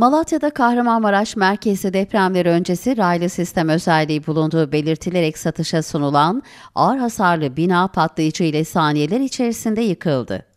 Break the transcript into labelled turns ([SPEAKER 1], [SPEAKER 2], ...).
[SPEAKER 1] Malatya'da Kahramanmaraş merkezli depremler öncesi raylı sistem özelliği bulunduğu belirtilerek satışa sunulan ağır hasarlı bina patlayıcı ile saniyeler içerisinde yıkıldı.